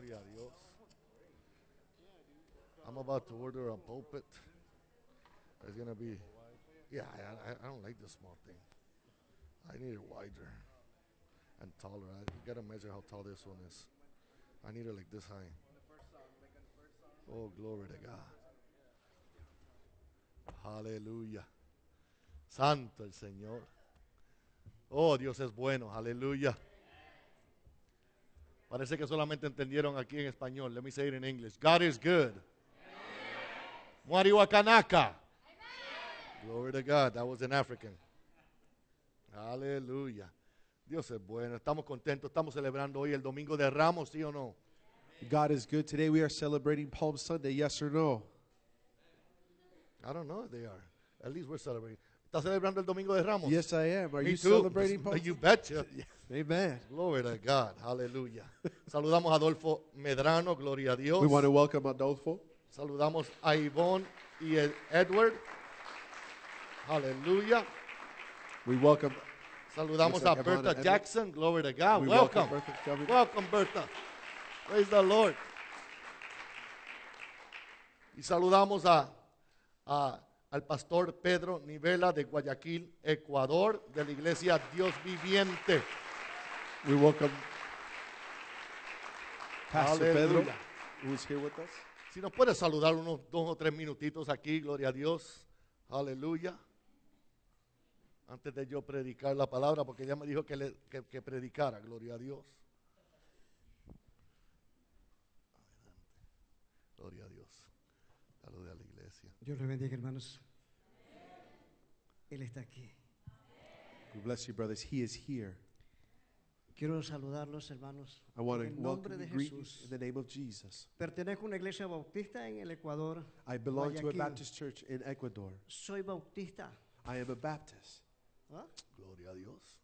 gloria a Dios. I'm about to order a pulpit. It's going to be, yeah, I, I, don't like this small thing. I need it wider and taller. I got to measure how tall this one is. I need it like this high. Oh, glory to God. Hallelujah. Santo el Señor. Oh, Dios es bueno. Hallelujah. Parece que solamente entendieron aquí en español. Let me say it in English. God is good. Mwariwakanaka. Glory to God. That was an African. Aleluya. Dios es bueno. Estamos contentos. Estamos celebrando hoy el Domingo de Ramos, ¿sí o no? God is good. Today we are celebrating Palm Sunday, yes or no? I don't know if they are. At least we're celebrating. ¿Estás celebrando el Domingo de Ramos? Yes, I am. Are you too. celebrating Pastor? You betcha. Amen. Glory to God. Hallelujah. Saludamos a Adolfo Medrano. Gloria a Dios. We want to welcome Adolfo. Saludamos a Yvonne y Edward. Hallelujah. We welcome. Saludamos a Bertha Jackson. Glory to God. welcome. Welcome Bertha. welcome, Bertha. Praise the Lord. Y saludamos a, a al pastor Pedro Nivela de Guayaquil, Ecuador, de la iglesia Dios Viviente. We Pastor Pedro, Si nos puede saludar unos dos o tres minutitos aquí, gloria a Dios. Aleluya. Antes de yo predicar la palabra, porque ya me dijo que, le, que, predicara, gloria a Dios. Gloria a Dios. Saludos a la iglesia. Dios le bendiga, hermanos. Él está aquí. God bless you, brothers. He is here. Quiero saludarlos, hermanos, I want en to el nombre welcome de you, Jesús. in the name of Jesus. Pertenezco a una iglesia bautista en el Ecuador. I belong to a Baptist church in Ecuador. Soy bautista, I am a Baptist. ¿ah? Gloria a Dios.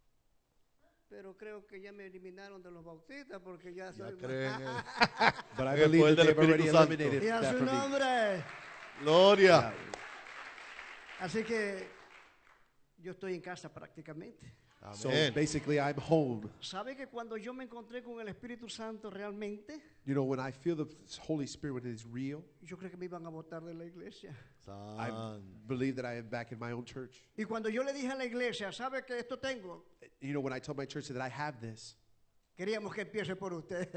pero creo que ya me eliminaron de los bautistas porque ya Ya soy creen. But I believe that del they've already Espíritu Santo. eliminated that from me. nombre. Gloria. Así que yo estoy en casa prácticamente. Amen. So basically, I'm home. ¿Sabe que cuando yo me encontré con el Espíritu Santo realmente? You know, when I feel the Holy Spirit when it is real, yo creo que me iban a votar de la iglesia. I believe that I am back in my own church. Y cuando yo le dije a la iglesia, ¿sabe que esto tengo? You know, when I told my church that I have this, queríamos que empiece por usted.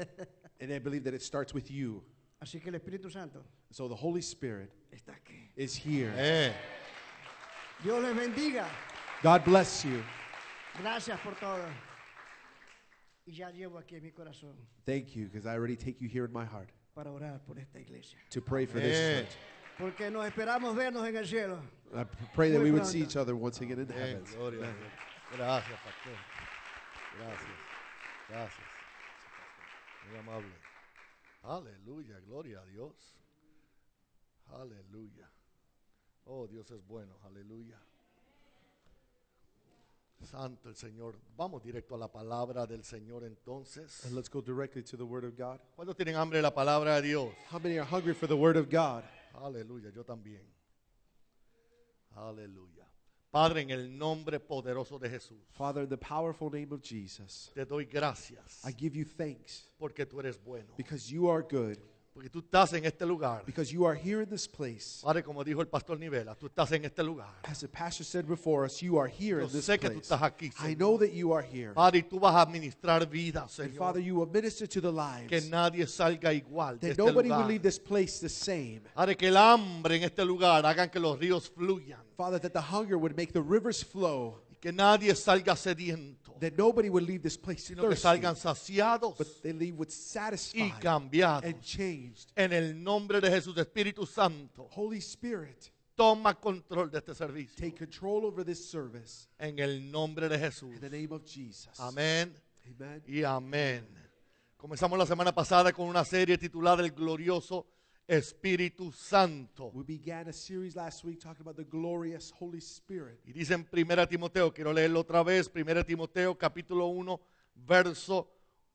and I believe that it starts with you. Así que el Espíritu Santo. So the Holy Spirit está aquí. is here. Eh. Dios les bendiga. God bless you. Gracias por todo. Y ya llevo aquí mi corazón Thank you, because I already take you here in my heart para orar por esta iglesia. to pray for this church. Porque nos esperamos vernos en el cielo. I pray that we would see each other once again in heaven. Gracias, pastor. Gracias. Gracias. Muy amable. Aleluya, gloria a Dios. Aleluya. Oh, Dios es bueno. Aleluya. Santo el Señor. Vamos directo a la palabra del Señor entonces. And let's go directly to the word of God. ¿Cuántos tienen hambre de la palabra de Dios? How many are hungry for the word of God? Aleluya, yo también. Aleluya. Padre, en el nombre poderoso de Jesús. Father, in the powerful name of Jesus. Te doy gracias. I give you thanks. Porque tú eres bueno. Because you are good. Porque tú estás en este lugar. Because you are here in this place. Padre, como dijo el pastor Nivela, tú estás en este lugar. As the pastor said before us, you are here Yo in this sé place. tú estás aquí, Señor. I know that you are here. Padre, tú vas a administrar vida, Señor. And Father, you will minister to the lives. Que nadie salga igual that de este nobody lugar. will leave this place the same. Padre, que el hambre en este lugar hagan que los ríos fluyan. Father, that the hunger would make the rivers flow. Que nadie salga sediento. que salgan saciados y cambiados. En el nombre de Jesús, Espíritu Santo, Holy Spirit, toma control de este servicio. En el nombre de Jesús. Amén y amén. Comenzamos la semana pasada con una serie titulada El glorioso Espíritu Santo. Y dicen Primera Timoteo, quiero leerlo otra vez, Primera Timoteo capítulo 1, verso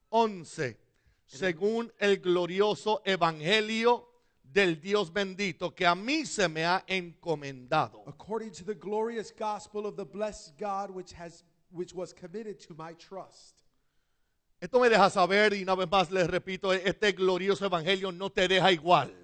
11. Según el glorioso evangelio del Dios bendito que a mí se me ha encomendado. Esto me deja saber y una vez más les repito, este glorioso evangelio no te deja igual.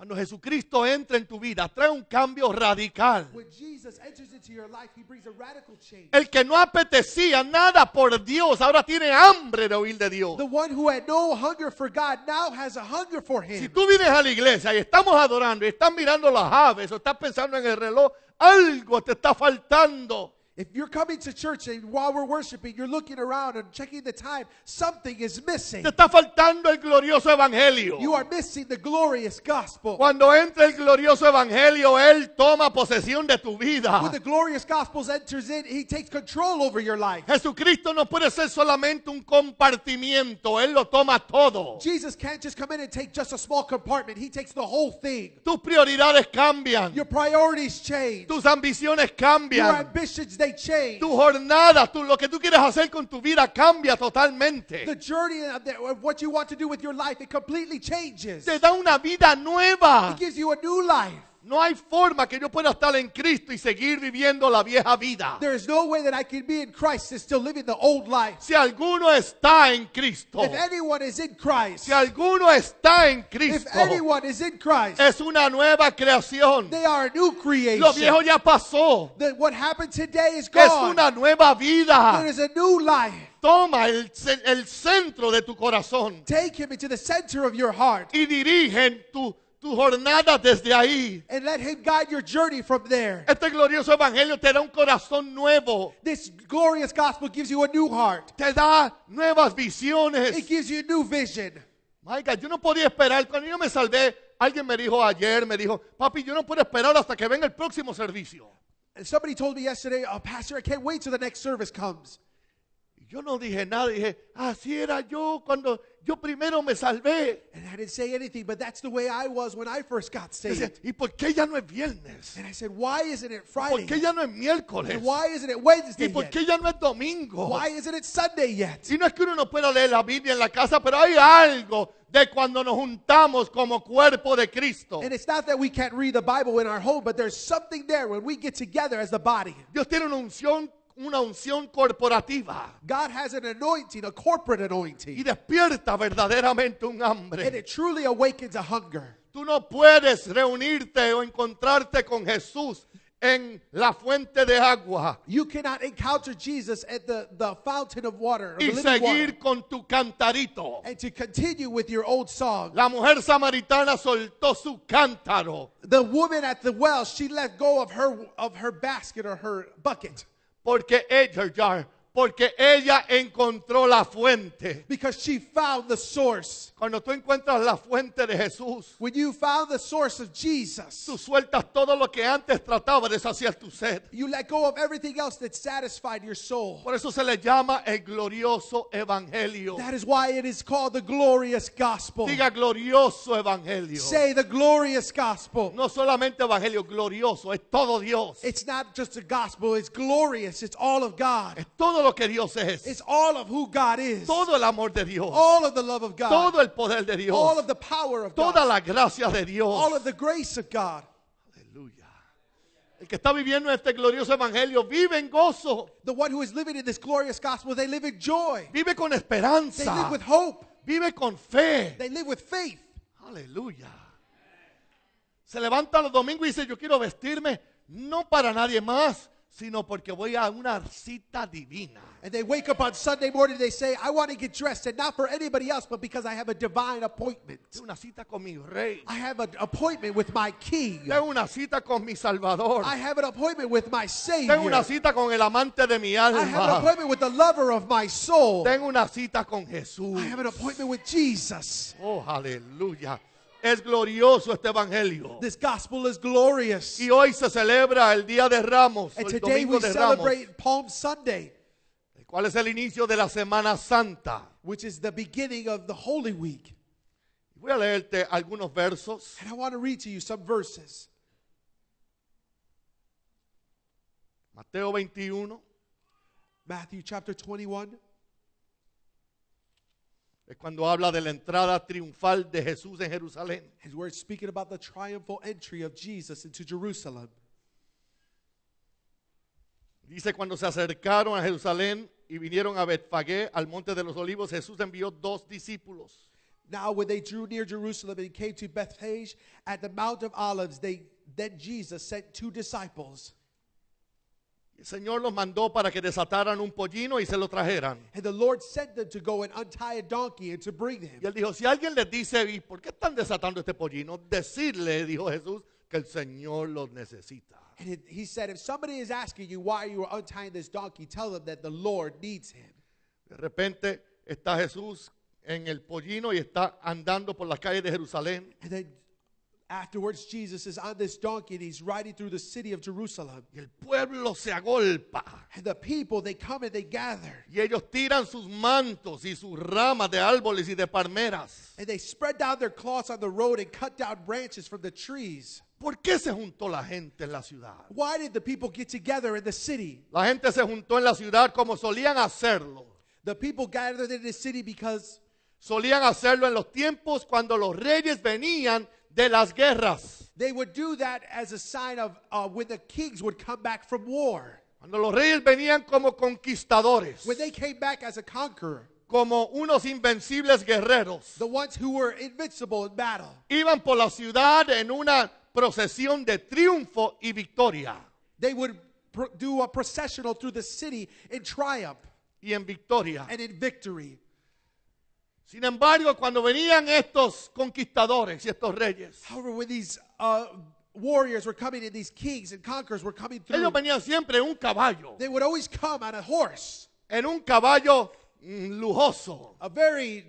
Cuando Jesucristo entra en tu vida, trae un cambio radical. El que no apetecía nada por Dios, ahora tiene hambre de oír de Dios. Si tú vienes a la iglesia y estamos adorando y estás mirando las aves o estás pensando en el reloj, algo te está faltando. If you're coming to church and while we're worshiping, you're looking around and checking the time, something is missing. Te está faltando el glorioso evangelio. You are missing the glorious gospel. Cuando entra el glorioso evangelio, él toma posesión de tu vida. When the glorious gospel enters in, he takes control over your life. Jesucristo no puede ser solamente un compartimiento, él lo toma todo. Jesus can't just come in and take just a small compartment, he takes the whole thing. Tus prioridades cambian. Your priorities change. Tus ambiciones cambian. Your ambitions they they change. Tu jornada, tú, lo que tú quieres hacer con tu vida cambia totalmente. The journey of, the, of what you want to do with your life, it completely changes. Te da una vida nueva. It gives you a new life. No hay forma que yo pueda estar en Cristo y seguir viviendo la vieja vida. There is no way that I can be in Christ and still living the old life. Si alguno está en Cristo. If anyone is in Christ. Si alguno está en Cristo. If anyone is in Christ. Es una nueva creación. They are a new creation. Lo viejo ya pasó. The, what happened today is gone. Es una nueva vida. There is a new life. Toma el, el centro de tu corazón. Take him into the center of your heart. Y dirige tu tu jornada desde ahí. And let him guide your journey from there. Este glorioso evangelio te da un corazón nuevo. This glorious gospel gives you a new heart. Te da nuevas visiones. It gives you new vision. My yo no podía esperar cuando yo me salvé. Alguien me dijo ayer, me dijo, papi, yo no puedo esperar hasta que venga el próximo servicio. And somebody told me yesterday, oh, pastor, I can't wait till the next service comes. Yo no dije nada, dije, así era yo cuando yo primero me salvé. And I didn't say anything, but that's the way I was when I first got saved. Dice, ¿Y por qué ya no es viernes? And I said, why isn't it Friday? ¿Por qué ya no es miércoles? And why isn't it Wednesday? ¿Y por qué ya no es domingo? Why isn't it Sunday yet? Y no es que uno no pueda leer la Biblia en la casa, pero hay algo de cuando nos juntamos como cuerpo de Cristo. And it's not that we can't read the Bible in our home, but there's something there when we get together as the body. Dios tiene una unción una unción corporativa. God has an anointing, a corporate anointing. Y despierta verdaderamente un hambre. And it truly awakens a hunger. Tú no puedes reunirte o encontrarte con Jesús en la fuente de agua. You cannot encounter Jesus at the, the fountain of water. Y seguir water. con tu cantarito. And to continue with your old song. La mujer samaritana soltó su cántaro. The woman at the well, she let go of her of her basket or her bucket. porque ellos ya porque ella encontró la fuente. Because she found the source. Cuando tú encuentras la fuente de Jesús, when you found the source of Jesus, tú sueltas todo lo que antes trataba de saciar tu sed. You let go of everything else that satisfied your soul. Por eso se le llama el glorioso evangelio. That is why it is called the glorious gospel. Diga glorioso evangelio. Say the glorious gospel. No solamente evangelio glorioso, es todo Dios. It's not just a gospel, it's glorious, it's all of God. Es todo lo lo que Dios es. It's all of who God is. Todo el amor de Dios. All of the love of God. Todo el poder de Dios. All of the power of Toda God. la gracia de Dios. All of the grace of God. Aleluya. El que está viviendo este glorioso evangelio vive en gozo. The one who is living in this glorious gospel, they live in joy. Vive con esperanza. They live with hope. Vive con fe. They live with faith. Aleluya. Se levanta los domingos y dice, yo quiero vestirme no para nadie más sino porque voy a una cita divina. And they wake up on Sunday morning they say, I want to get dressed and not for anybody else but because I have a divine appointment. Una cita con mi rey. I have an appointment with my king. una cita con mi salvador. I have an appointment with my savior. una cita con el amante de mi alma. I have an appointment with the lover of my soul. una cita con Jesús. I have an appointment with Jesus. Oh, hallelujah. Es glorioso este evangelio. This gospel is glorious. Y hoy se celebra el día de Ramos, And el today we celebrate Palm Sunday, Cuál es el inicio de la Semana Santa. which is the beginning of the Holy Week. Voy a leerte algunos versos. And I want to read to you some verses. Mateo 21, Matthew chapter 21, es cuando habla de la entrada triunfal de Jesús en Jerusalén. His where speaking about the triumphal entry of Jesus into Jerusalem. Dice cuando se acercaron a Jerusalén y vinieron a Betfagé, al monte de los olivos, Jesús envió dos discípulos. Now when they drew near Jerusalem and came to Bethphage at the Mount of Olives, they then Jesus sent two disciples. El Señor los mandó para que desataran un pollino y se lo trajeran. Y él dijo, si alguien les dice, ¿y por qué están desatando este pollino? Decirle, dijo Jesús, que el Señor los necesita. De repente está Jesús en el pollino y está andando por las calles de Jerusalén. Afterwards, Jesus is on ah, this donkey and he's riding through the city of Jerusalem. el pueblo se agolpa. And the people, they come and they gather. Y ellos tiran sus mantos y sus ramas de árboles y de palmeras. And they spread down their cloths on the road and cut down branches from the trees. ¿Por qué se juntó la gente en la ciudad? Why did the people get together in the city? La gente se juntó en la ciudad como solían hacerlo. The people gathered in the city because solían hacerlo en los tiempos cuando los reyes venían de las guerras. They would do that as a sign of uh, when the kings would come back from war. Cuando los reyes venían como conquistadores, When they came back as a conqueror, como unos invencibles guerreros, the ones who were invincible in battle, iban por la ciudad en una procesión de triunfo y victoria they would do a processional through the city in triumph y en victoria. and in victory. Sin embargo, cuando venían estos conquistadores y estos reyes, however, when these uh, warriors were coming and these kings and conquerors were coming through, ellos venían siempre en un caballo, they would always come on a horse, en un caballo mm, lujoso, a very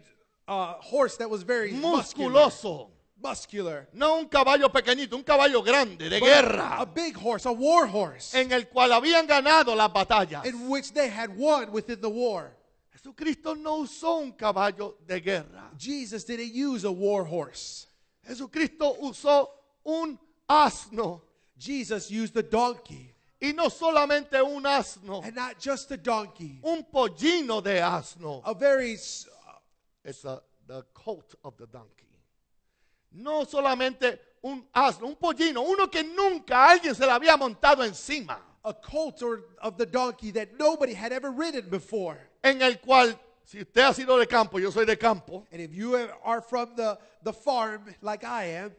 uh, horse that was very musculoso. Muscular. No un caballo pequeñito, un caballo grande de guerra. A big horse, a war horse. En el cual habían ganado las batallas. In which they had won within the war. Jesucristo no usó un caballo de guerra. Jesus didn't use a war horse. Jesucristo usó un asno. Jesus used a donkey. Y no solamente un asno. And not just a donkey. Un pollino de asno. A very it's a, the coat of the donkey. No solamente un asno, un pollino, uno que nunca alguien se le había montado encima. A colt or, of the donkey that nobody had ever ridden before. en el cual si usted ha sido de campo, yo soy de campo. And if you are from the, the farm like I am,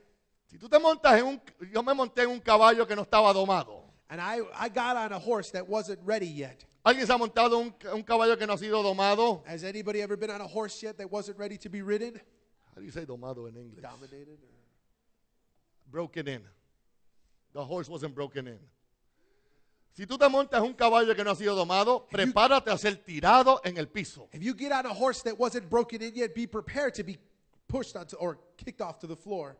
si tú te montas en un yo me monté en un caballo que no estaba domado. And I, I got on a horse that wasn't ready yet. ¿Alguien se ha montado un, un caballo que no ha sido domado? Has anybody ever been on a horse yet that wasn't ready to be ridden? How do you say domado in English? Dominated. Or? Broken in. The horse wasn't broken in. Si tú te montas un caballo que no ha sido domado, prepárate a ser tirado en el piso. If you get on a horse that wasn't broken in yet, be prepared to be pushed onto or kicked off to the floor.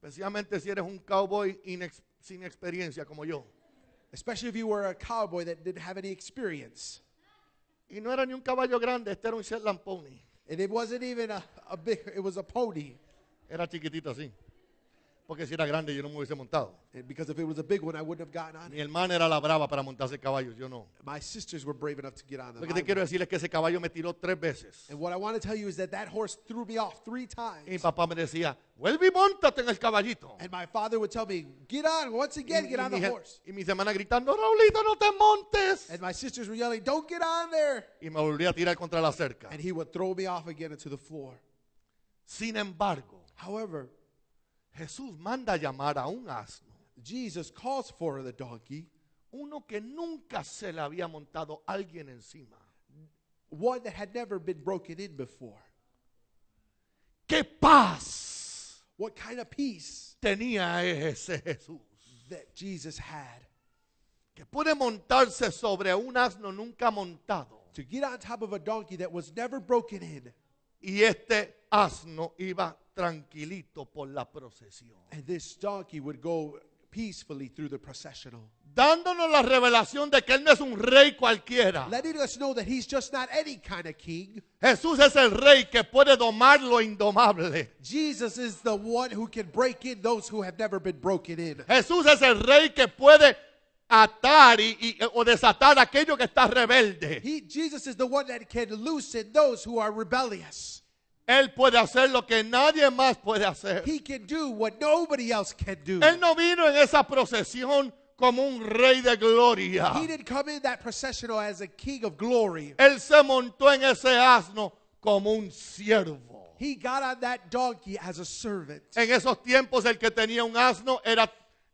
Especialmente si eres un cowboy sin experiencia como yo. Especially if you were a cowboy that didn't have any experience. Y no era ni un caballo grande, este era un Shetland pony. And it wasn't even a, a big, it was a pony. Era chiquitito así. Porque si era grande yo no me hubiese montado. And because if it was a big one, I wouldn't have gotten on Mi it. hermana era la brava para montarse caballos, yo no. My sisters were brave enough to get on them. Lo que te quiero wouldn't. decir es que ese caballo me tiró tres veces. And what I want to tell you is that that horse threw me off three times. Y mi papá me decía, vuelve y montate en el caballito. And my father would tell me, get on, once again, get on the horse. Y mi hermana gritando, Raulito, no te montes. And my sisters were yelling, don't get on there. Y me volví a tirar contra la cerca. And he would throw me off again into the floor. Sin embargo, however, Jesús manda llamar a un asno. Jesus calls for the donkey. Uno que nunca se le había montado alguien encima. One that had never been broken in before. ¡Qué paz! What kind of peace tenía ese Jesús? That Jesus had. Que puede montarse sobre un asno nunca montado. To get on top of a donkey that was never broken in. Y este asno iba tranquilito por la procesión. And this donkey would go peacefully through the processional. Dándonos la revelación de que él no es un rey cualquiera. Letting us know that he's just not any kind of king. Jesús es el rey que puede domar lo indomable. Jesus is the one who can break in those who have never been broken in. Jesús es el rey que puede atar y, y, o desatar aquello que está rebelde. He, Jesus is the one that can loosen those who are rebellious. Él puede hacer lo que nadie más puede hacer. He can do what nobody else can do. Él no vino en esa procesión como un rey de gloria. He didn't come in that processional as a king of glory. Él se montó en ese asno como un siervo. He got on that donkey as a servant. En esos tiempos el que tenía un asno era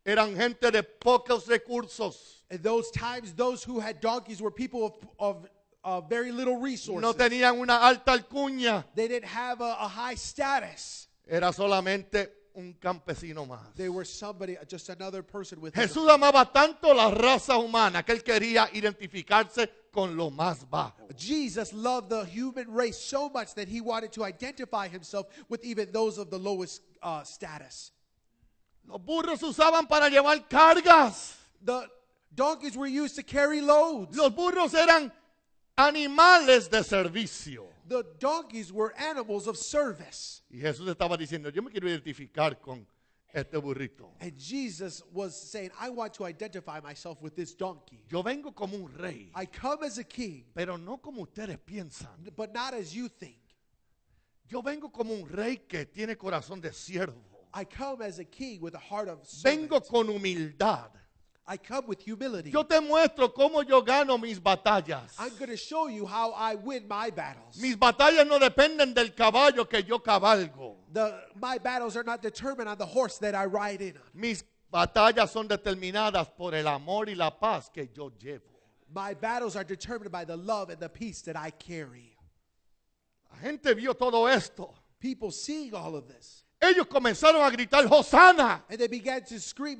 Eran gente de pocos recursos. At those times, those who had donkeys were people of, of uh, very little resources. No tenían una alta They didn't have a, a high status. Era solamente un campesino más. They were somebody, just another person with Jesús amaba tanto la raza humana que él quería identificarse con lo más bajo. Jesus loved the human race so much that he wanted to identify himself with even those of the lowest uh, status. Los burros se usaban para llevar cargas. The donkeys were used to carry loads. Los burros eran animales de servicio. The donkeys were animals of service. Y Jesús estaba diciendo, yo me quiero identificar con este burrito. Jesus was saying, I want to identify myself with this donkey. Yo vengo como un rey, pero no como ustedes piensan. but not as you think. Yo vengo como un rey que tiene corazón de siervo. I come as a king with a heart of Vengo con humildad. I come with humility. Yo te muestro cómo yo gano mis batallas. I'm going to show you how I win my battles. Mis batallas no dependen del caballo que yo cabalgo. The, my battles are not determined on the horse that I ride in. Mis batallas son determinadas por el amor y la paz que yo llevo. My battles are determined by the love and the peace that I carry. La gente vio todo esto. People see all of this. Ellos comenzaron a gritar Hosanna. they began to scream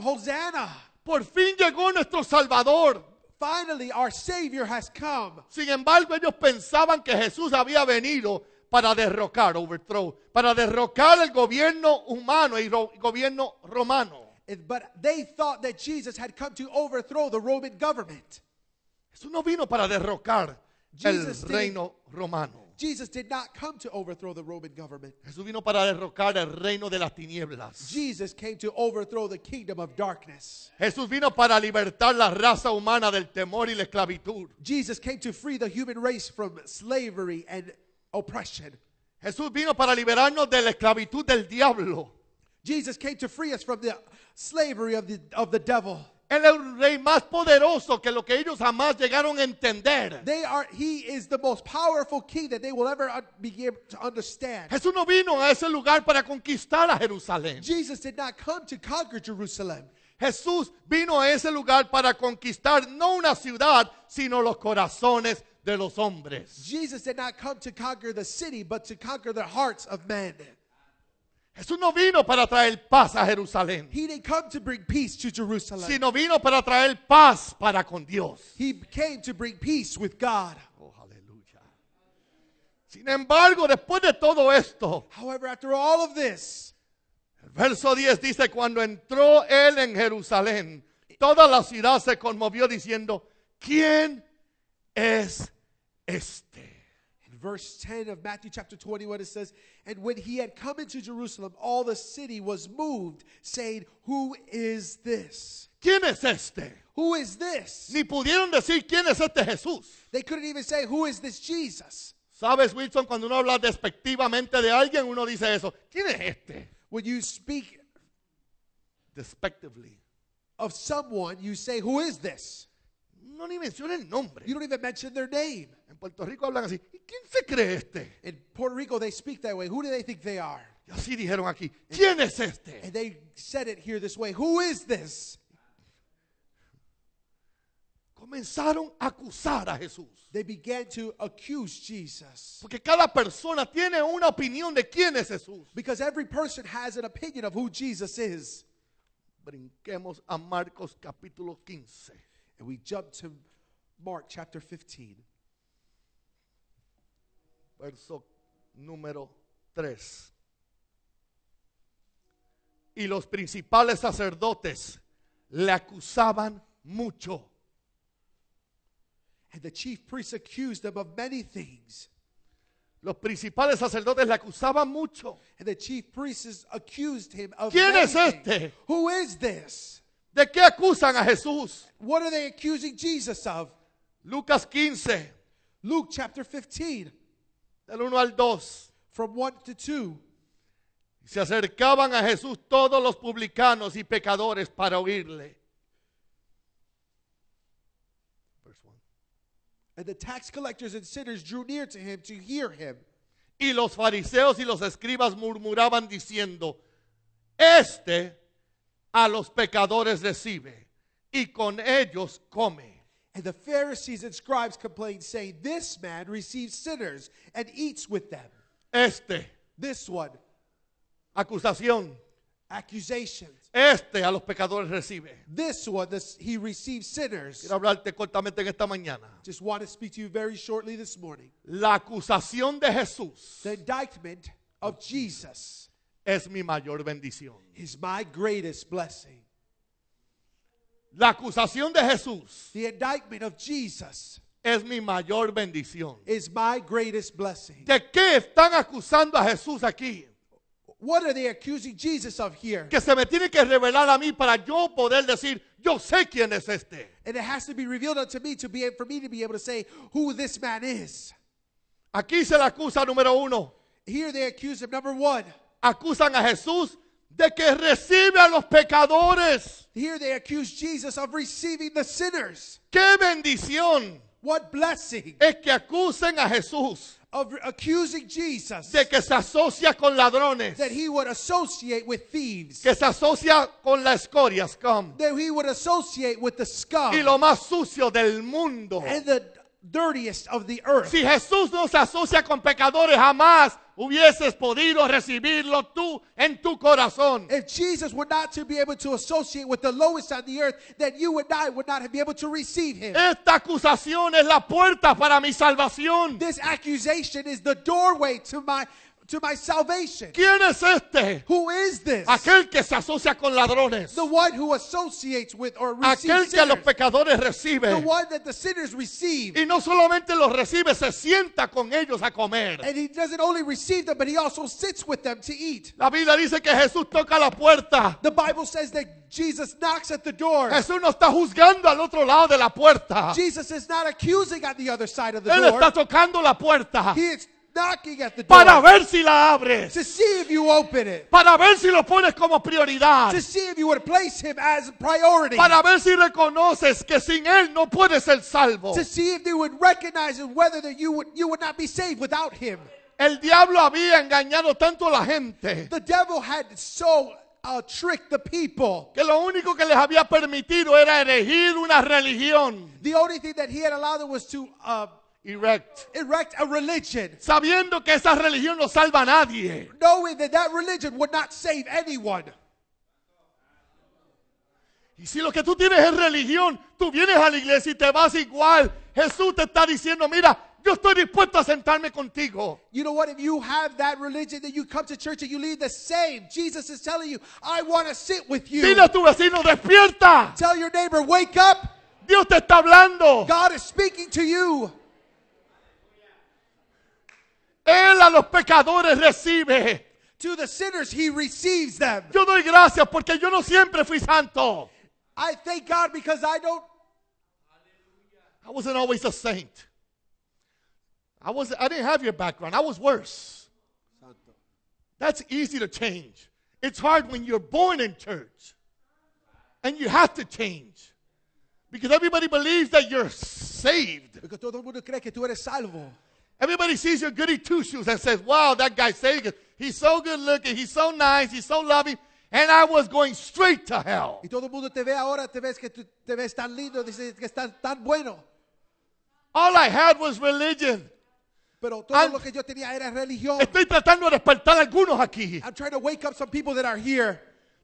Por fin llegó nuestro Salvador. Finally our savior has come. Sin embargo, ellos pensaban que Jesús había venido para derrocar, overthrow, para derrocar el gobierno humano y el gobierno romano. but they thought that Jesus had come to overthrow the Roman government. Jesús no vino para derrocar el reino romano. Jesus did not come to overthrow the Roman government. Jesús vino para derrocar el reino de las tinieblas. Jesus came to overthrow the kingdom of darkness. Jesús vino para libertar la raza humana del temor y la esclavitud. Jesus came to free the human race from slavery and oppression. Jesús vino para liberarnos de la esclavitud del diablo. Jesus came to free us from the slavery of the, of the devil. Él es un rey más poderoso que lo que ellos jamás llegaron a entender. They are, he is the most powerful king that they will ever uh, be to understand. Jesús no vino a ese lugar para conquistar a Jerusalén. Jesus did not come to conquer Jerusalem. Jesús vino a ese lugar para conquistar no una ciudad, sino los corazones de los hombres. Jesus did not come to conquer the city, but to conquer the hearts of men. Jesús no vino para traer paz a Jerusalén. He didn't to bring peace to Jerusalem. Sino vino para traer paz para con Dios. He came to bring peace with God. Oh, aleluya. Sin embargo, después de todo esto, el verso 10 dice cuando entró él en Jerusalén, toda la ciudad se conmovió diciendo, ¿quién es este? verse 10 of Matthew chapter 21, it says, And when he had come into Jerusalem, all the city was moved, saying, Who is this? ¿Quién es este? Who is this? Ni pudieron decir quién es este Jesús. They couldn't even say, Who is this Jesus? Sabes, Wilson, cuando uno habla despectivamente de alguien, uno dice eso. ¿Quién es este? When you speak despectively of someone, you say, Who is this? No ni menciona el nombre. You don't even mention their name. En Puerto Rico hablan así. ¿Quién se cree este? In Puerto Rico they speak that way. Who do they think they are? Y así dijeron aquí, ¿quién es este? And they said it here this way. Who is this? Comenzaron a acusar a Jesús. They began to accuse Jesus. Porque cada persona tiene una opinión de quién es Jesús. Because every person has an opinion of who Jesus is. Brinquemos a Marcos capítulo 15. And we jump to Mark chapter 15. verso número 3. Y los principales sacerdotes le acusaban mucho. And the chief priests accused him of many things. Los principales sacerdotes le acusaban mucho. And the chief priests accused him of ¿Quién es este? Who is this? ¿De qué acusan a Jesús? What are they accusing Jesus of? Lucas 15. Luke chapter 15. Del 1 al 2. From 1 to 2. Se acercaban a Jesús todos los publicanos y pecadores para oírle. And the tax collectors and sinners drew near to him to hear him. Y los fariseos y los escribas murmuraban diciendo, Este a los pecadores recibe y con ellos come. And the Pharisees and scribes complained, saying, This man receives sinners and eats with them. Este. This one. Acusación. Accusations. Este a los pecadores recibe. This one, this, he receives sinners. Quiero hablarte cortamente en esta mañana. Just want to speak to you very shortly this morning. La acusación de Jesús. The indictment of Jesus. Es mi mayor bendición. Is my greatest blessing. La acusación de Jesús the indictment of Jesus es mi mayor bendición. Is my greatest blessing. ¿De qué están acusando a Jesús aquí? What are they accusing Jesus of here? Que se me tiene que revelar a mí para yo poder decir, yo sé quién es este. And it has to be revealed unto me to be for me to be able to say who this man is. Aquí se le acusa número uno. Here they accuse him number one. Acusan a Jesús de que recibe a los pecadores. Here they accuse Jesus of receiving the sinners. ¡Qué bendición! What blessing! Es que acusen a Jesús of accusing Jesus de que se asocia con ladrones that he would associate with thieves que se asocia con la escoria scum that he would associate with the scum y lo más sucio del mundo and the dirtiest of the earth. Si Jesús no se asocia con pecadores, jamás hubieses podido recibirlo tú en tu corazón. If Jesus were not to be able to associate with the lowest on the earth, then you and I would not be able to receive him. Esta acusación es la puerta para mi salvación. This accusation is the doorway to my to my salvation. ¿Quién es este? Who is this? Aquel que se asocia con ladrones. The one who associates with or receives. Aquel que a los pecadores recibe. The one that the sinners receive. Y no solamente los recibe, se sienta con ellos a comer. And he doesn't only receive them, but he also sits with them to eat. La Biblia dice que Jesús toca la puerta. The Bible says that Jesus knocks at the door. Jesús no está juzgando al otro lado de la puerta. Jesus is not accusing at the other side of the Él door. Él está tocando la puerta. He is knocking at the door. Para ver si la abres. To see if you open it. Para ver si lo pones como prioridad. To see if you would place him as a priority. Para ver si reconoces que sin él no puedes ser salvo. To see if they would recognize whether that you would you would not be saved without him. El diablo había engañado tanto a la gente. The devil had so Uh, trick the people. Que lo único que les había permitido era elegir una religión. The only thing that he had allowed them was to uh, erect, erect a religion, sabiendo que esa religión no salva a nadie. knowing that that religion would not save anyone. Y si lo que tú tienes es religión, tú vienes a la iglesia y te vas igual. Jesús te está diciendo, mira, yo estoy dispuesto a sentarme contigo. You know what? If you have that religion, that you come to church and you leave the same, Jesus is telling you, I want to sit with you. Dile a tu vecino, despierta. Tell your neighbor, wake up. Dios te está hablando. God is speaking to you. Él a los pecadores recibe. To the sinners, he receives them. Yo doy gracias porque yo no siempre fui santo. I thank God because I don't. I wasn't always a saint. I was I didn't have your background. I was worse. Santo. That's easy to change. It's hard when you're born in church and you have to change. Because everybody believes that you're saved. todo mundo cree que tú eres salvo. Everybody sees your goody two shoes and says, wow, that guy's saved us. He's so good looking. He's so nice. He's so loving. And I was going straight to hell. Y todo el mundo te ve ahora, te ves que tú, te ves tan lindo, dices que estás tan bueno. All I had was religion. Pero todo I'm, lo que yo tenía era religión. Estoy tratando de despertar algunos aquí. I'm trying to wake up some people that are here.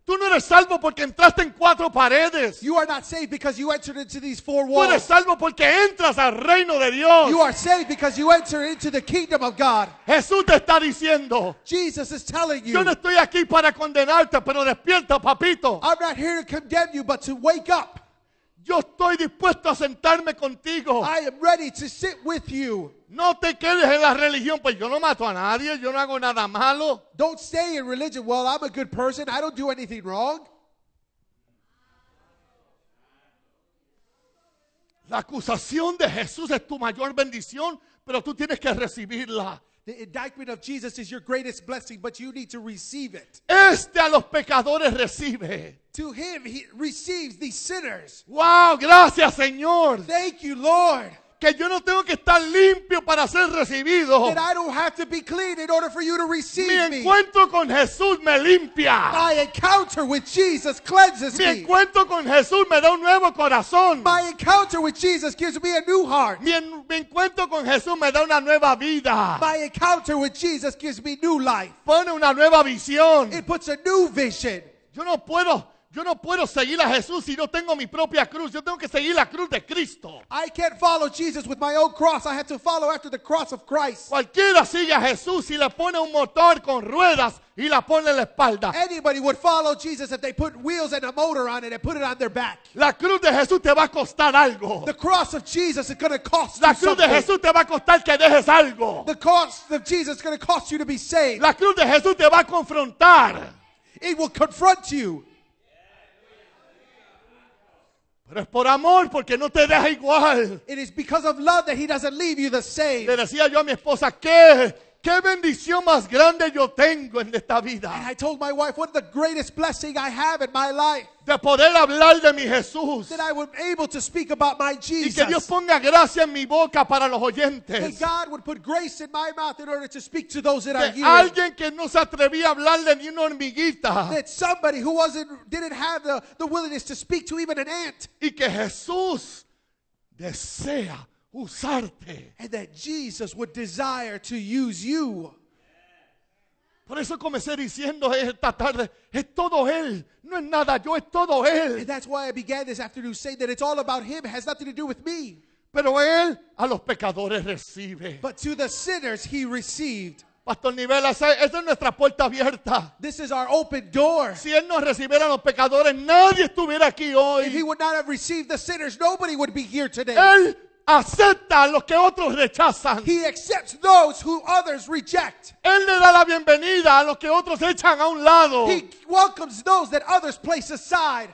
Tú no eres salvo porque entraste en cuatro paredes. You are not saved because you entered into these four walls. Tú eres salvo porque entras al reino de Dios. You are saved because you enter into the kingdom of God. Jesús te está diciendo. Jesus is telling you. Yo no estoy aquí para condenarte, pero despierta, papito. I'm not here to condemn you, but to wake up. Yo estoy dispuesto a sentarme contigo. I am ready to sit with you. No te quedes en la religión, pues yo no mato a nadie, yo no hago nada malo. Don't stay in religion. Well, I'm a good person. I don't do anything wrong. La acusación de Jesús es tu mayor bendición, pero tú tienes que recibirla. The indictment of Jesus is your greatest blessing, but you need to receive it. Este a los pecadores recibe. To him he receives the sinners. Wow, gracias, Señor. Thank you, Lord que yo no tengo que estar limpio para ser recibido. That I don't have to be clean in order for you to receive Mi encuentro me. con Jesús me limpia. My encounter with Jesus cleanses me. Mi encuentro con Jesús me da un nuevo corazón. My encounter with Jesus gives me a new heart. Mi, en, mi encuentro con Jesús me da una nueva vida. My encounter with Jesus gives me new life. Pone una nueva visión. It puts a new vision. Yo no puedo Yo no puedo seguir a Jesús si no tengo mi propia cruz. Yo tengo que seguir la cruz de Cristo. I can't follow Jesus with my own cross. I have to follow after the cross of Christ. Cualquiera sigue a Jesús si le pone un motor con ruedas y la pone en la espalda. Anybody would follow Jesus if they put wheels and a motor on it and put it on their back. La cruz de Jesús te va a costar algo. The cross of Jesus is going to cost La cruz de Jesús te va a costar que dejes algo. The cross of Jesus is going to cost you to be saved. La cruz de Jesús te va a confrontar. It will confront you. Pero es por amor, porque no te deja igual. Le decía yo a mi esposa, que. qué bendición más grande yo tengo en esta vida. And I told my wife, what the greatest blessing I have in my life. De poder hablar de mi Jesús. That I was able to speak about my Jesus. Y que Dios ponga gracia en mi boca para los oyentes. That God would put grace in my mouth in order to speak to those that de are alguien que no se atrevía a hablar de ni una hormiguita. That somebody who wasn't didn't have the, the willingness to speak to even an ant. Y que Jesús desea usarte. And that Jesus would desire to use you. Por eso comencé diciendo esta tarde, es todo él, no es nada yo, es todo él. And that's why I began this afternoon saying that it's all about him, it has nothing to do with me. Pero él a los pecadores recibe. But to the sinners he received. Pastor Nivela, esa, es nuestra puerta abierta. This is our open door. Si él no recibiera a los pecadores, nadie estuviera aquí hoy. If he would not have received the sinners, nobody would be here today. Él acepta lo que otros rechazan. He accepts those who others reject. Él le da la bienvenida a los que otros echan a un lado. He welcomes those that others place aside.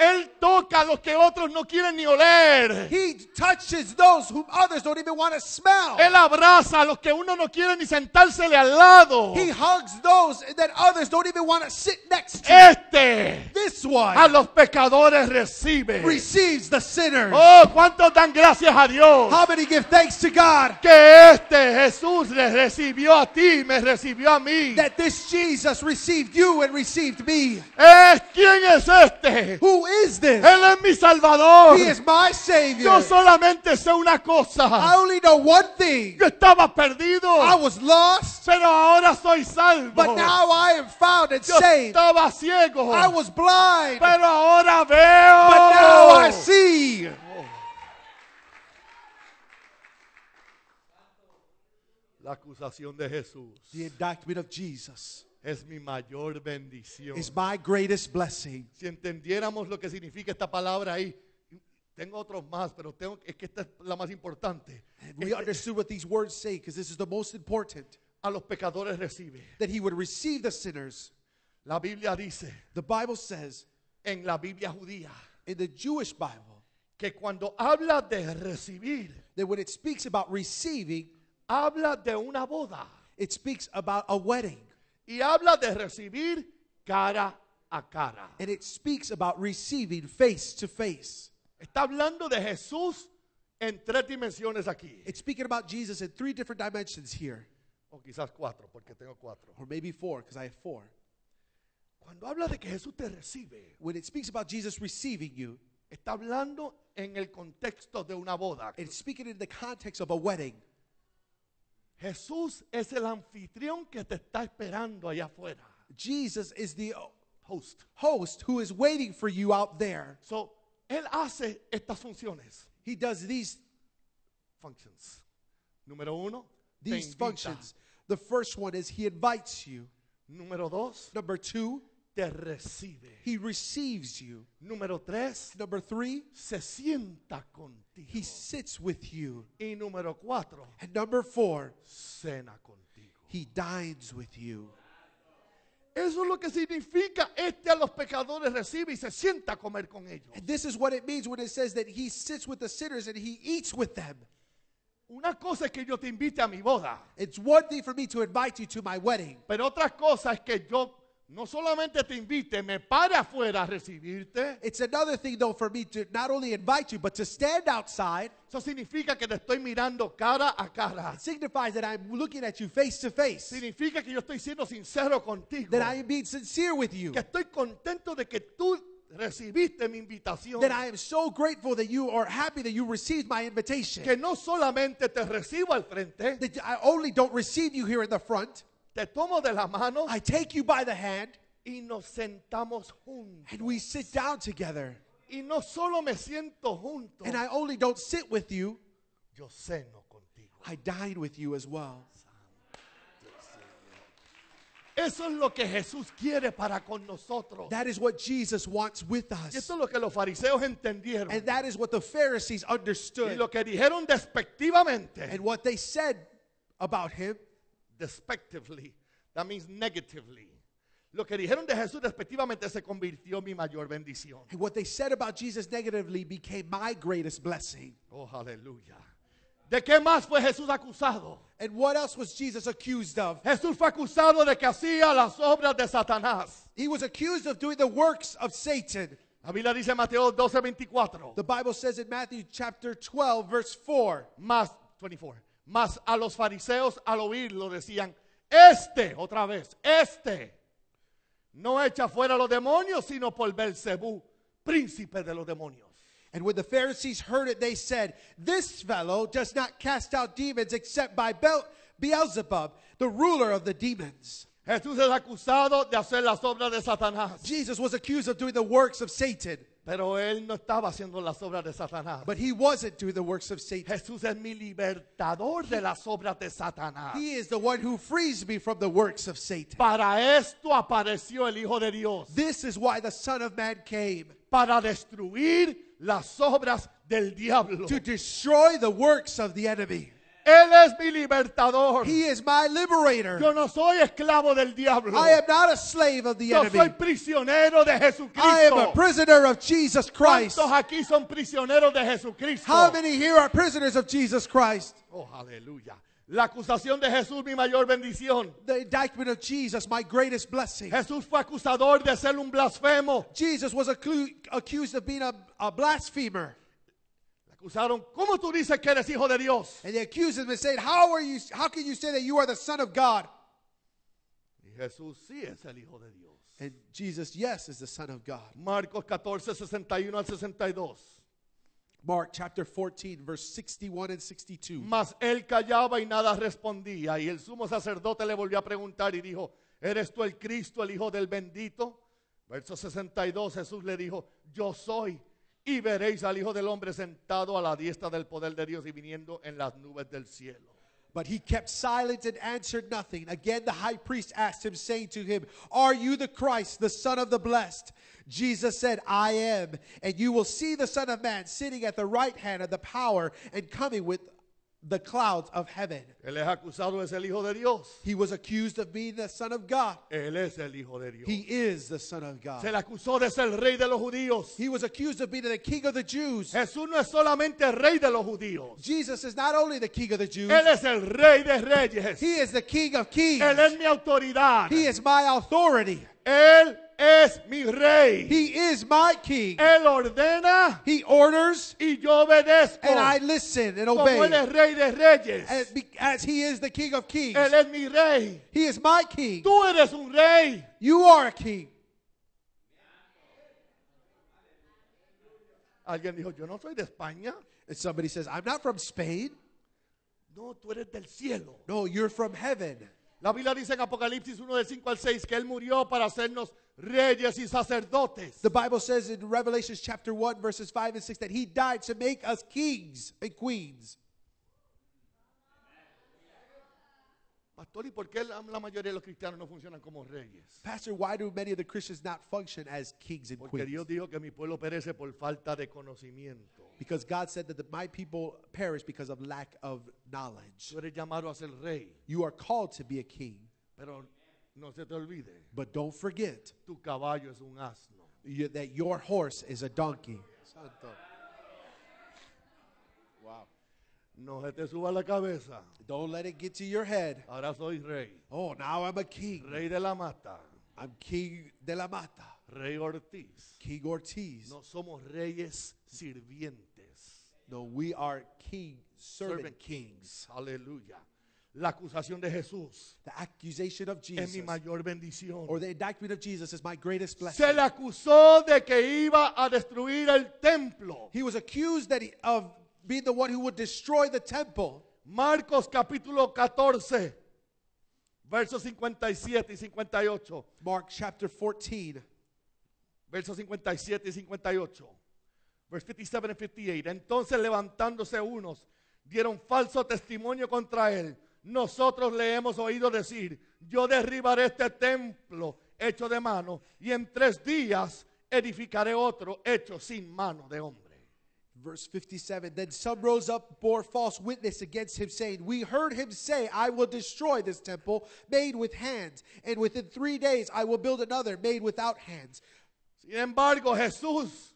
Él toca a los que otros no quieren ni oler. He touches those whom others don't even want to smell. Él abraza a los que uno no quiere ni sentársele al lado. He hugs those that others don't even want to sit next to. Este This one a los pecadores recibe. Receives the sinners. Oh, cuántos dan gracias a Dios. How many give thanks to God? Que este Jesús les recibió a ti, me recibió a mí. That this Jesus received you and received me. Es eh, quién es este? Who is this? Él es mi Salvador. He is my Savior. Yo solamente sé una cosa. I only know one thing. Yo estaba perdido. I was lost. Pero ahora soy salvo. But now I am found and Yo saved. estaba ciego. I was blind. Pero ahora veo. But now I see. La acusación de Jesús. The indictment of Jesus. Es mi mayor bendición. Is my greatest blessing. Si entendiéramos lo que significa esta palabra ahí, tengo otros más, pero tengo, es que esta es la más importante. And we este, understood what these words say because this is the most important. A los pecadores recibe. That he would receive the sinners. La Biblia dice. The Bible says. En la Biblia judía. In the Jewish Bible. Que cuando habla de recibir. That when it speaks about receiving. Habla de una boda. It speaks about a wedding. Y habla de recibir cara a cara. And it speaks about receiving face to face. Está hablando de Jesús en tres dimensiones aquí. It's speaking about Jesus in three different dimensions here. O quizás cuatro, porque tengo cuatro. Or maybe four, because I have four. Cuando habla de que Jesús te recibe, when it speaks about Jesus receiving you, está hablando en el contexto de una boda. It's speaking in the context of a wedding. Jesús es el anfitrión que te está esperando allá afuera. Jesus is the host. Host who is waiting for you out there. So, él hace estas funciones. He does these functions. Número uno, these functions. The first one is he invites you. Número dos, number two, te recibe. He receives you. Número tres. Number three. Se sienta contigo. He sits with you. Y número cuatro. And number four. Cena contigo. He dines with you. Eso es lo que significa este a los pecadores recibe y se sienta a comer con ellos. And this is what it means when it says that he sits with the sinners and he eats with them. Una cosa es que yo te invite a mi boda. It's one thing for me to invite you to my wedding. Pero otra cosa es que yo no solamente te invite, me pare afuera a recibirte. It's another thing though for me to not only invite you, but to stand outside. Eso significa que te estoy mirando cara a cara. It signifies that I'm looking at you face to face. Significa que yo estoy siendo sincero contigo. That I am being sincere with you. Que estoy contento de que tú recibiste mi invitación. That I am so grateful that you are happy that you received my invitation. Que no solamente te recibo al frente. That I only don't receive you here in the front. Te tomo de la mano. I take you by the hand. Y nos sentamos juntos. And we sit down together. Y no solo me siento junto. And I only don't sit with you. Yo ceno contigo. I died with you as well. Eso es lo que Jesús quiere para con nosotros. That is what Jesus wants with us. es lo que los fariseos entendieron. And that is what the Pharisees understood. Y lo que dijeron despectivamente. And what they said about him despectively. That means negatively. Lo que dijeron de Jesús despectivamente se convirtió mi mayor bendición. And what they said about Jesus negatively became my greatest blessing. Oh, hallelujah. ¿De qué más fue Jesús acusado? And what else was Jesus accused of? Jesús fue acusado de que hacía las obras de Satanás. He was accused of doing the works of Satan. La Biblia dice Mateo 12, The Bible says in Matthew chapter 12, verse 4. Mas, 24. Mas a los fariseos al oírlo decían, este, otra vez, este, no echa fuera los demonios, sino por Belcebú, príncipe de los demonios. And when the Pharisees heard it, they said, This fellow does not cast out demons except by Bel Beelzebub, the ruler of the demons. Jesús es acusado de hacer las obras de Satanás. Jesus was accused of doing the works of Satan. Pero él no estaba haciendo las obras de Satanás. But he wasn't doing the works of Satan. Jesús es mi libertador de las obras de Satanás. He is the one who frees me from the works of Satan. Para esto apareció el Hijo de Dios. This is why the Son of Man came. Para destruir las obras del diablo. To destroy the works of the enemy. Él es mi libertador. He is my liberator. Yo no soy esclavo del diablo. I am not a slave of the Yo enemy. Yo soy prisionero de Jesucristo. I am a prisoner of Jesus Christ. ¿Cuántos aquí son prisioneros de Jesucristo? How many here are prisoners of Jesus Christ? Oh, aleluya. La acusación de Jesús, mi mayor bendición. The indictment of Jesus, my greatest blessing. Jesús fue acusador de ser un blasfemo. Jesus was accused of being a, a blasphemer acusaron, ¿cómo tú dices que eres hijo de Dios? And they accused him and said, how, are you, how can you say that you are the son of God? Y Jesús sí es el hijo de Dios. And Jesus, yes, is the son of God. Marcos 14, 61 al 62. Mark chapter 14, verse 61 and 62. Mas él callaba y nada respondía. Y el sumo sacerdote le volvió a preguntar y dijo, ¿eres tú el Cristo, el Hijo del bendito? Verso 62, Jesús le dijo, yo soy. y veréis al Hijo del Hombre sentado a la diestra del poder de Dios y viniendo en las nubes del cielo. But he kept silent and answered nothing. Again, the high priest asked him, saying to him, Are you the Christ, the Son of the Blessed? Jesus said, I am. And you will see the Son of Man sitting at the right hand of the power and coming with the clouds of heaven. Él es acusado el hijo de Dios. He was accused of being the son of God. Él es el hijo de Dios. He is the son of God. Se le acusó de ser el rey de los judíos. He was accused of being the king of the Jews. Jesús no es solamente el rey de los judíos. Jesus is not only the king of the Jews. Él es el rey de reyes. He is the king of kings. Él es mi autoridad. He is my authority. Él es mi rey. He is my king. Él ordena. He orders. Y yo obedezco. And I listen and obey. Como él es rey de reyes. As, as he is the king of kings. Él es mi rey. He is my king. Tú eres un rey. You are a king. Alguien dijo, yo no soy de España. And somebody says, I'm not from Spain. No, tú eres del cielo. No, you're from heaven. La Biblia dice en Apocalipsis 1 de 5 al 6 que él murió para hacernos reyes y sacerdotes. The Bible says in Revelation chapter 1 verses 5 and 6 that he died to make us kings and queens. Pastor, ¿y por qué la, mayoría de los cristianos no funcionan como reyes? Pastor, why do many of the Christians not function as kings and Porque Dios dijo que mi pueblo perece por falta de conocimiento. Because God said that the, my people perish because of lack of knowledge. rey, You are called to be a king, pero no se te but don't forget tu es un asno. you- that your horse is a donkey. Santo. Wow. No se te suba la cabeza. Don't let it get to your head. Ahora soy rey. Oh, now I'm a king. Rey de la mata. I'm King de la Mata, Rey Ortiz. King Ortiz. No somos reyes sirvientes. Though we are king, servant, servant kings. Hallelujah. La acusación de Jesús the accusation of Jesus, es mi mayor bendición. Or the indictment of Jesus is my greatest blessing. Se le acusó de que iba a destruir el templo. He was accused that he, of being the one who would destroy the temple. Marcos capítulo 14, versos 57 y 58. Mark chapter 14, versos 57 y 58. verse 57 y 58. Entonces levantándose unos, dieron falso testimonio contra él. Nosotros le hemos oído decir, yo derribaré este templo hecho de mano y en tres días edificaré otro hecho sin mano de hombre. Verse 57 Then some rose up, bore false witness against him, saying, We heard him say, I will destroy this temple made with hands, and within three days I will build another made without hands. Sin embargo, Jesús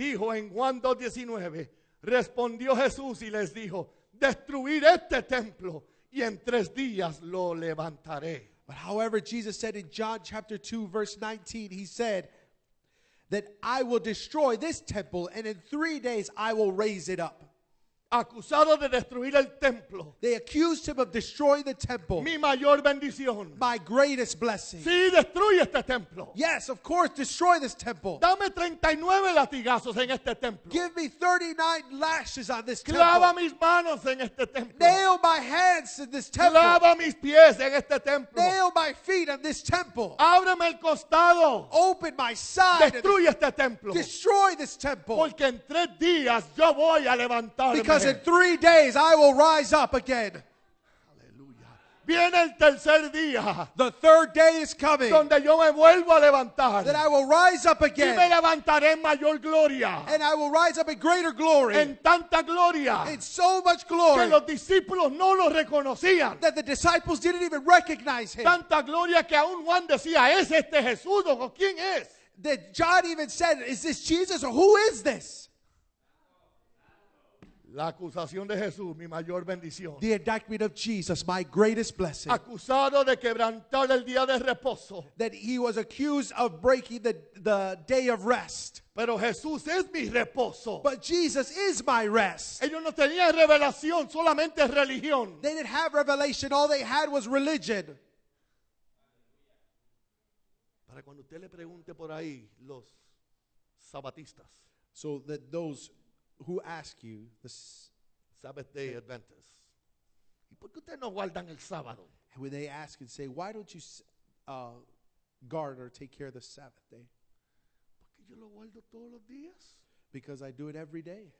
dijo en Juan 2.19, respondió Jesús y les dijo, destruir este templo y en tres días lo levantaré. But however, Jesus said in John chapter 2, verse 19, he said, that I will destroy this temple and in three days I will raise it up. acusado de destruir el templo. They accused him of destroying the temple. Mi mayor bendición. My greatest blessing. Sí, destruye este templo. Yes, of course, destroy this temple. Dame 39 latigazos en este templo. Give me 39 lashes on this temple. Clava mis manos en este templo. Nail my hands in this temple. Clava mis pies en este templo. Nail my feet in this temple. Ábreme el costado. Open my side. Destruye este templo. Destroy this temple. Porque en tres días yo voy a levantarme. Because says, In three days I will rise up again. Viene el tercer día. The third day is coming. Donde yo me vuelvo a levantar. That I will rise up again. Y me levantaré en mayor gloria. And I will rise up in greater glory. En tanta gloria. In so much glory. Que los discípulos no lo reconocían. That the disciples didn't even recognize him. Tanta gloria que aún Juan decía, ¿es este Jesús o quién es? That John even said, is this Jesus or who is this? La acusación de Jesús, mi mayor bendición. The indictment of Jesus, my greatest blessing. Acusado de quebrantar el día de reposo. That he was accused of breaking the, the day of rest. Pero Jesús es mi reposo. But Jesus is my rest. Ellos no tenían revelación, solamente religión. They didn't have revelation, all they had was religion. Para cuando usted le pregunte por ahí los sabatistas. So that those who ask you the Sabbath day Adventists. ¿Y por qué ustedes no guardan el sábado? When they ask and say, why don't you uh, guard or take care of the Sabbath day? Porque yo lo guardo todos los días. Because I do it every day.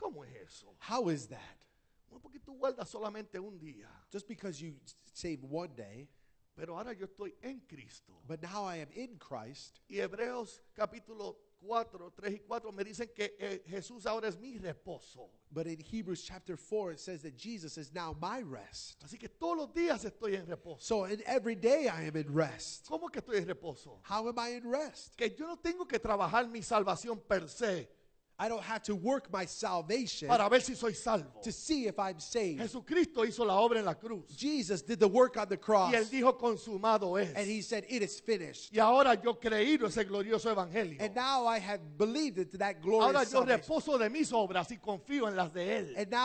¿Cómo es eso? How is that? Bueno, porque tú guardas solamente un día. Just because you save one day. Pero ahora yo estoy en Cristo. But now I am in Christ. Y Hebreos capítulo 4, 3 y 4 me dicen que eh, Jesús ahora es mi reposo. But in Hebrews chapter 4 it says that Jesus is now my rest. Así que todos los días estoy en reposo. So in every day I am in rest. ¿Cómo que estoy en reposo? How am I in rest? Que yo no tengo que trabajar mi salvación per se. I don't have to work my salvation para ver si soy salvo. To see if I'm saved. Jesucristo hizo la obra en la cruz. Jesus did the work on the cross. Y él dijo consumado es. And he said it is finished. Y ahora yo creído ese glorioso evangelio. And now I have believed it, that glorious And now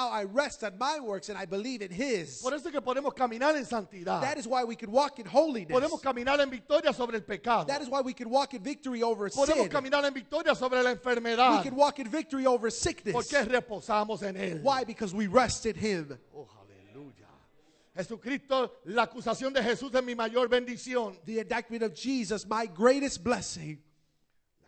I rest on my works and I believe in his. Por eso que podemos caminar en santidad. That is why we can walk in holiness. Podemos caminar en victoria sobre el pecado. That is why we can walk in victory over podemos sin. caminar en victoria sobre la enfermedad. We can walk victory over sickness. Porque reposamos en él. Why? Because we rested him. Oh, hallelujah. Jesucristo, la acusación de Jesús es mi mayor bendición. The indictment of Jesus, my greatest blessing.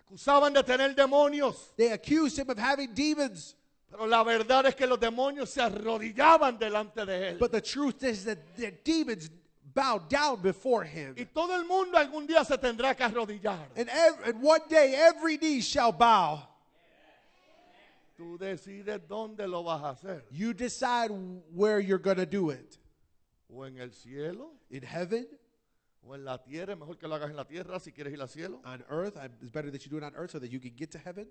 Le acusaban de tener demonios. They accused him of having demons. Pero la verdad es que los demonios se arrodillaban delante de él. But the truth is that the demons bowed down before him. Y todo el mundo algún día se tendrá que arrodillar. And, every, and one day every knee shall bow. Tú decides dónde lo vas a hacer. You decide where you're going to do it. O en el cielo. In heaven. O en la tierra. Mejor que lo hagas en la tierra si quieres ir al cielo. On earth. It's better that you do it on earth so that you can get to heaven.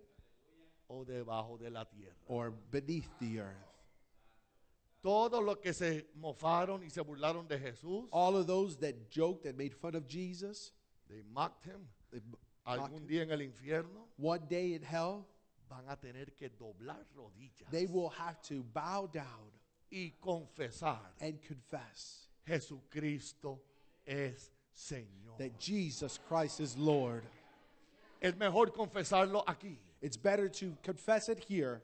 O debajo de la tierra. Or beneath the earth. que se mofaron y se burlaron de Jesús. All of those that joked and made fun of Jesus. They mocked him. They mocked Algún him. día en el infierno. One day in hell van a tener que doblar rodillas They will have to bow down y confesar and confess Jesucristo es Señor. that Jesus Christ is Lord. Es mejor confesarlo aquí It's better to confess it here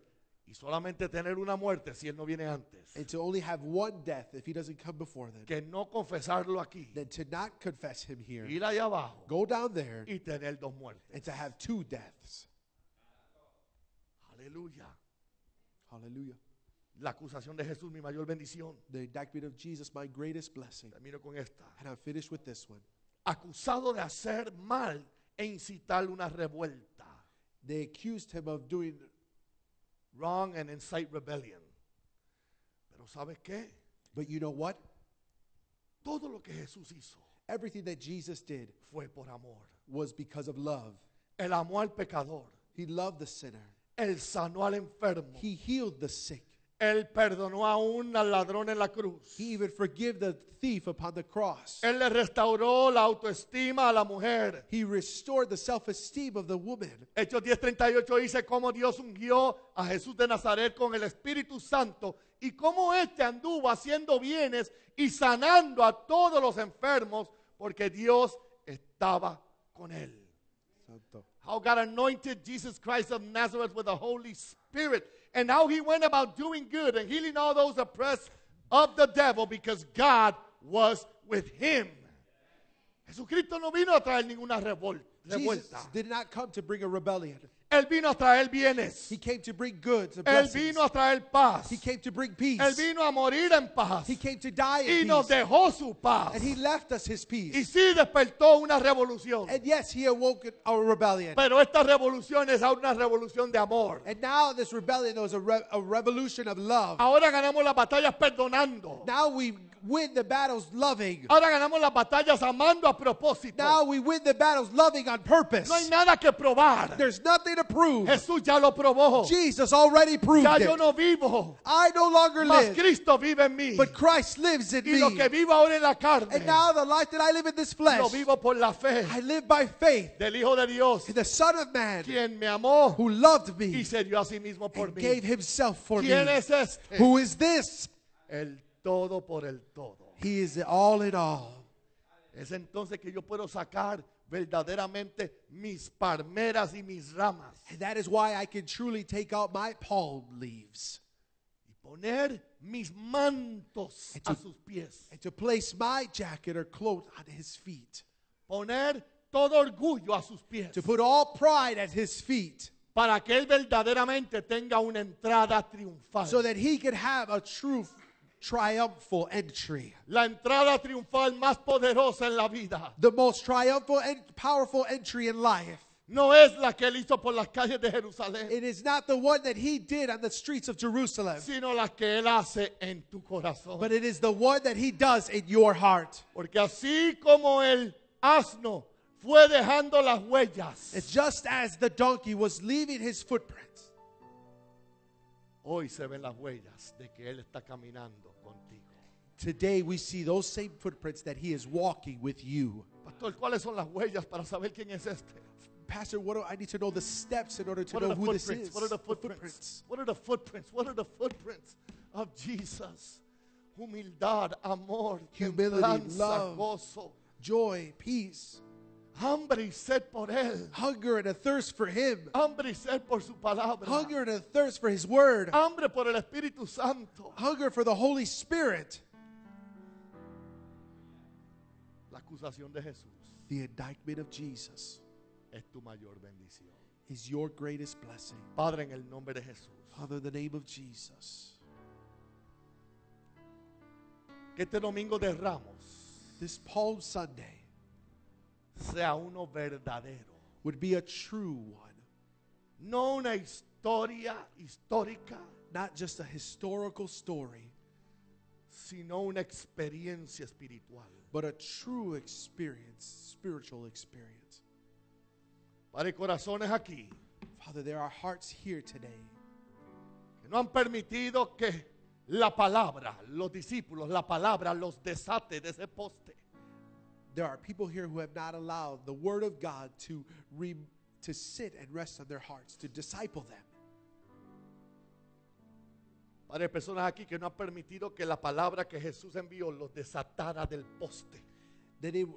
y solamente tener una muerte si él no viene antes and to only have one death if he doesn't come before then que no confesarlo aquí. than to not confess him here. Ir allá abajo Go down there y tener dos muertes. and to have two deaths. Aleluya. Aleluya. La acusación de Jesús, mi mayor bendición. The indictment of Jesus, my greatest blessing. Termino con esta. And I'll finish with this one. Acusado de hacer mal e incitar una revuelta. They accused him of doing wrong and incite rebellion. Pero ¿sabes qué? But you know what? Todo lo que Jesús hizo Everything that Jesus did fue por amor. was because of love. El amor al pecador. He loved the sinner. Él sanó al enfermo. Él perdonó a un ladrón en la cruz. Él le restauró la autoestima a la mujer. He restored the self-esteem the woman. Hechos 10:38 dice cómo Dios ungió a Jesús de Nazaret con el Espíritu Santo y cómo este anduvo haciendo bienes y sanando a todos los enfermos porque Dios estaba con él. Santo. how God anointed Jesus Christ of Nazareth with the Holy Spirit, and how he went about doing good and healing all those oppressed of the devil because God was with him. Jesus did not come to bring a rebellion. Él vino a traer bienes. He came to bring goods Él vino a traer paz. He came to bring peace. Él vino a morir en paz. He came to die y peace. nos dejó su paz. And he left us his peace. Y sí despertó una revolución. And yes, he awoke our rebellion. Pero esta revolución es una revolución de amor. And now this rebellion was a, re a revolution of love. Ahora ganamos las batallas perdonando. Now we win the battles loving. Ahora ganamos las batallas amando a propósito. Now we win the battles loving on purpose. No hay nada que probar. There's nothing to prove. Jesús ya lo probó. Jesus already proved ya yo no vivo. I no longer live. Cristo vive en mí. But Christ lives in y me. lo que vivo ahora en la carne. And now the life that I live in this flesh. Lo vivo por la fe. I live by faith. Del Hijo de Dios. In the Son of Man. Quien me amó. Who loved me. Y se dio a sí mismo por mí. gave himself for me. Es este? Who is this? El todo por el todo. He is all in all. Es entonces que yo puedo sacar verdaderamente mis palmeras y mis ramas. And that is why I can truly take out my palm leaves. Y poner mis mantos to, a sus pies. And to place my jacket or cloak at his feet. Poner todo orgullo a sus pies. To put all pride at his feet. Para que él verdaderamente tenga una entrada triunfal. So that he could have a true triumphal entry. La entrada triunfal más poderosa en la vida. The most triumphal and powerful entry in life. No es la que él hizo por las calles de Jerusalén. It is not the one that he did on the streets of Jerusalem. Sino la que él hace en tu corazón. But it is the one that he does in your heart. Porque así como el asno fue dejando las huellas. It's just as the donkey was leaving his footprints. Hoy se ven las huellas de que Él está caminando contigo. Today we see those same footprints that He is walking with you. Pastor, ¿cuáles son las huellas para saber quién es este? Pastor, what do I need to know the steps in order to what know who this is? What are the footprints? What are the footprints? What are the footprints of Jesus? Humildad, amor, humility, love, gozo, joy, peace. Hambre y sed por él. Hunger and a thirst for him. Hambre y sed por su palabra. Hunger and a thirst for his word. Hambre por el Espíritu Santo. Hunger for the Holy Spirit. La acusación de Jesús. The indictment of Jesus. Es tu mayor bendición. Is your greatest blessing. Padre en el nombre de Jesús. Father, in the name of Jesus. Que este domingo de Ramos. This Palm Sunday. sea uno verdadero. Would be a true one. No una historia histórica. Not just a historical story. Sino una experiencia espiritual. But a true experience, spiritual experience. Padre, corazones aquí. Father, there are hearts here today. Que no han permitido que la palabra, los discípulos, la palabra los desate de ese poste. there are people here who have not allowed the Word of God to, re, to sit and rest on their hearts, to disciple them. Padre, personas aquí que no han permitido que la palabra que Jesús envió los desatara del poste. That it,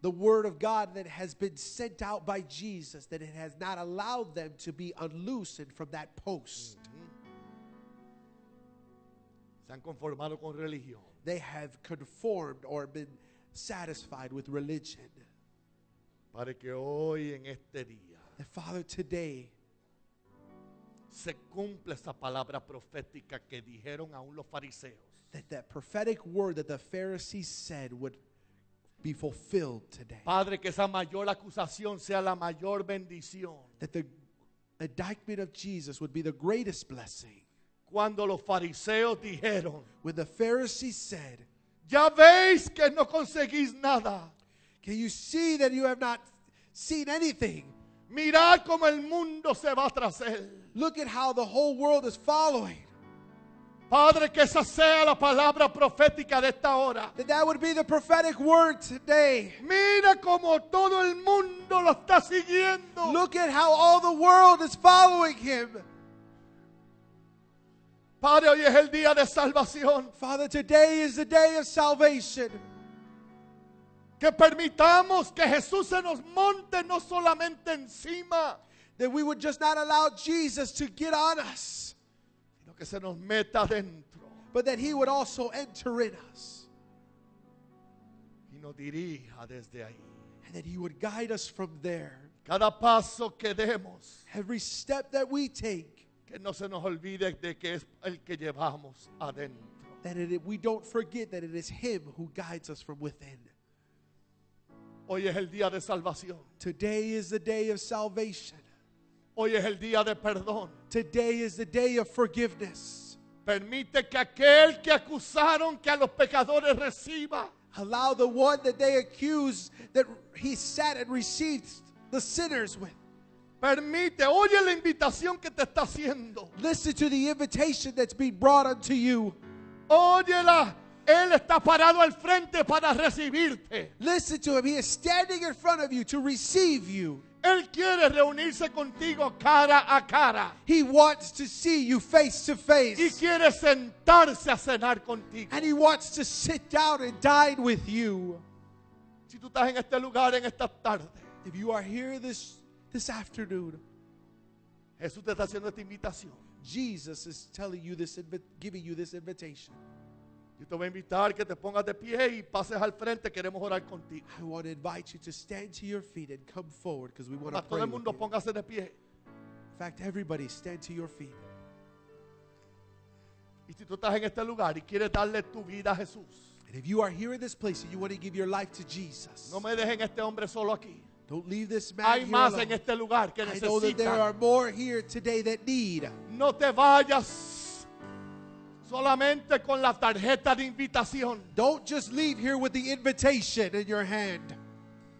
the word of God that has been sent out by Jesus, that it has not allowed them to be unloosened from that post. Mm -hmm. Se han conformado con religión. They have conformed or been satisfied with religion. Para que hoy en este día and Father, today se cumpla esa palabra profética que dijeron aún los fariseos. that that prophetic word that the Pharisees said would be fulfilled today. Padre, que esa mayor acusación sea la mayor bendición. That the indictment of Jesus would be the greatest blessing. Cuando los fariseos dijeron, When the Pharisees said, Ya veis que no conseguís nada. Can you see that you have not seen anything? Mirad cómo el mundo se va tras él. Look at how the whole world is following. Padre, que esa sea la palabra profética de esta hora. That, that would be the prophetic word today. Mira como todo el mundo lo está siguiendo. Look at how all the world is following him. Padre, hoy es el día de salvación. Father, today is the day of salvation. Que permitamos que Jesús se nos monte no solamente encima, That we would just not allow Jesus to get on us, sino que se nos meta dentro but that he would also enter in us y nos dirija desde ahí. and that he would guide us from there. Cada paso que demos Every step that we take que no se nos olvide de que es el que llevamos adentro. That it, we don't forget that it is Him who guides us from within. Hoy es el día de salvación. Today is the day of salvation. Hoy es el día de perdón. Today is the day of forgiveness. Permite que aquel que acusaron que a los pecadores reciba. Allow the one that they accused that he sat and received the sinners with. Permite, oye la invitación que te está haciendo. Listen to the invitation that's being brought unto you. Óyela, él está parado al frente para recibirte. Listen to him, he is standing in front of you to receive you. Él quiere reunirse contigo cara a cara. He wants to see you face to face. Y quiere sentarse a cenar contigo. And he wants to sit down and dine with you. Si tú estás en este lugar en esta tarde, if you are here this this afternoon. Jesús te está haciendo esta invitación. Jesus is telling you this, giving you this invitation. Yo te voy a invitar que te pongas de pie y pases al frente. Queremos orar contigo. I want to invite you to stand to your feet and come forward because we want to pray. Todo el mundo póngase de pie. In fact, everybody stand to your feet. Y si tú estás en este lugar y quieres darle tu vida a Jesús. And if you are here in this place and you want to give your life to Jesus. No me dejen este hombre solo aquí. Don't leave this man Hay más en este lugar que I know that there are necesitan. more here today that need. No te vayas solamente con la tarjeta de invitación. Don't just leave here with the invitation in your hand.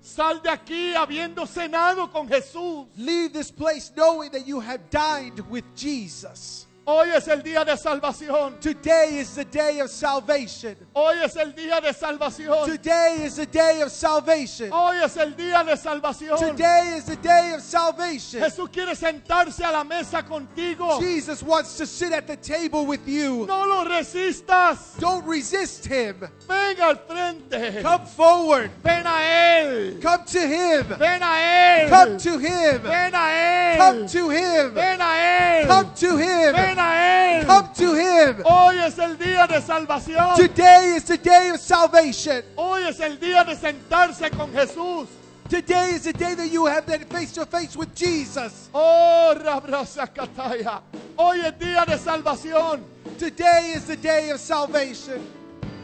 Sal de aquí habiendo cenado con Jesús. Leave this place knowing that you have dined with Jesus. Hoy es el día de salvación. Today is the day of salvation. Hoy es el día de salvación. Today is the day of salvation. Hoy es el día de salvación. Today is the day of salvation. Jesús quiere sentarse a la mesa contigo. Jesus wants to sit at the table with you. No lo resistas. Don't resist him. Ven al frente. Come forward. Ven a él. Come to him. Ven a él. Come to him. Ven a él. Come to him. Ven a él. Come to him. Ven a él. Come to him. Hoy es el día de salvación. Today is the day of salvation. Hoy es el día de sentarse con Jesús. Today is the day that you have that face to face with Jesus. Oh, Hoy es día de salvación. Today is the day of salvation.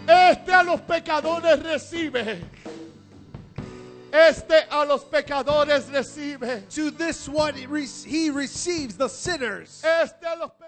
Este a los pecadores recibe. Este a los pecadores recibe. To this one he receives the sinners. Este a los pecadores